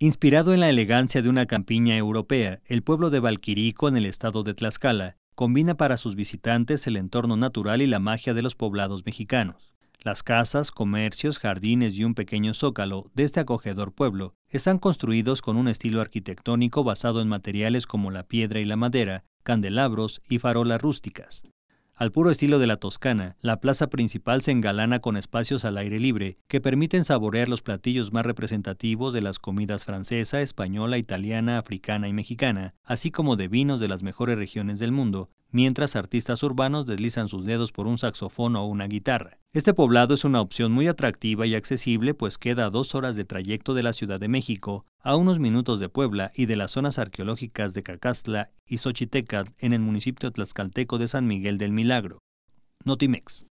Inspirado en la elegancia de una campiña europea, el pueblo de Valquirico, en el estado de Tlaxcala, combina para sus visitantes el entorno natural y la magia de los poblados mexicanos. Las casas, comercios, jardines y un pequeño zócalo de este acogedor pueblo están construidos con un estilo arquitectónico basado en materiales como la piedra y la madera, candelabros y farolas rústicas. Al puro estilo de la Toscana, la plaza principal se engalana con espacios al aire libre que permiten saborear los platillos más representativos de las comidas francesa, española, italiana, africana y mexicana, así como de vinos de las mejores regiones del mundo, mientras artistas urbanos deslizan sus dedos por un saxofón o una guitarra. Este poblado es una opción muy atractiva y accesible, pues queda a dos horas de trayecto de la Ciudad de México, a unos minutos de Puebla y de las zonas arqueológicas de Cacastla y Xochitecat en el municipio tlaxcalteco de San Miguel del Milagro. Notimex.